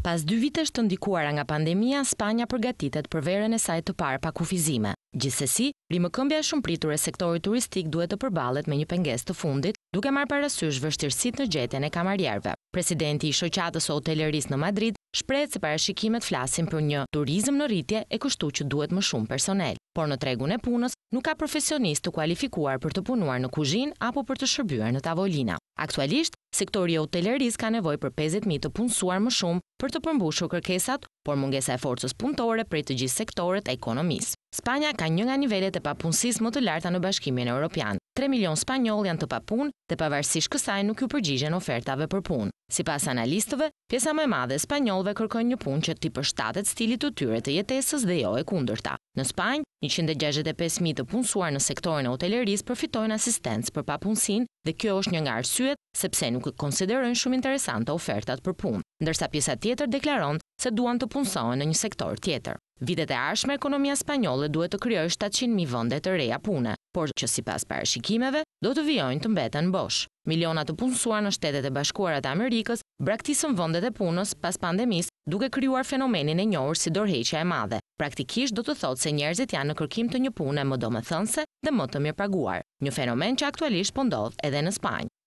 Pas dy vitesh të ndikuara nga pandemia, Spanja përgatitet për verën e sajtë të parë pa kufizime. Gjithsesi, rrimë këmbja e shumë pritur e sektori turistik duhet të përbalet me një penges të fundit, duke marë parasysh vështirësit në gjetjen e kamarjerve. Presidenti i shoqatës o hotelleris në Madrid shprejtë se parashikimet flasin për një turizm në rritje e kushtu që duhet më shumë personel. Por në tregun e punës, nuk ka profesionist të kualifikuar për të punuar në kuzhin apo për të shërbyer në tavolina. Aktualisht, Sektori o teleris ka nevoj për 50.000 të punësuar më shumë për të përmbushu kërkesat, por mungesa e forcës punëtore prej të gjithë sektoret e ekonomis. Spanja ka një nga nivellet e papunësis më të larta në bashkimin e Europian. 3 milion spanyol janë të papun dhe pavarësish kësaj nuk ju përgjigjen ofertave për pun. Si pas analistëve, pjesa më e madhe spanyolve kërkojnë një pun që t'i përshtatet stilit të tyre të jetesës dhe jo e kundërta. Në Spanjë, 165.000 të punësuar në sektorin e hotelerisë përfitojnë asistencë për papunësin dhe kjo është një nga arsyet sepse nuk e konsiderojnë shumë interesante ofertat për punë, ndërsa pjesa tjetër deklaron se duan të punësohen në një sektor tjetër. Vitet e arshme, ekonomia spanjolle duhet të krijojë 700.000 vende të reja pune, por që sipas parashikimeve do të vijojnë të mbeten bosh. Miliona të punësuar në Shtetet e Bashkuara të Amerikës braktisën vëndet e punës pas pandemis duke kryuar fenomenin e njohër si dorheqja e madhe. Praktikisht do të thotë se njerëzit janë në kërkim të një punë e më do më thënse dhe më të mirë paguar, një fenomen që aktualisht pëndodh po edhe në Spanjë.